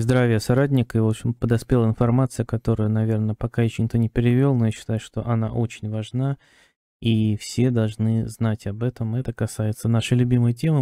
и здравия соратника. И, в общем, подоспела информация, которая, наверное, пока еще никто не перевел, но я считаю, что она очень важна. И все должны знать об этом. Это касается нашей любимой темы.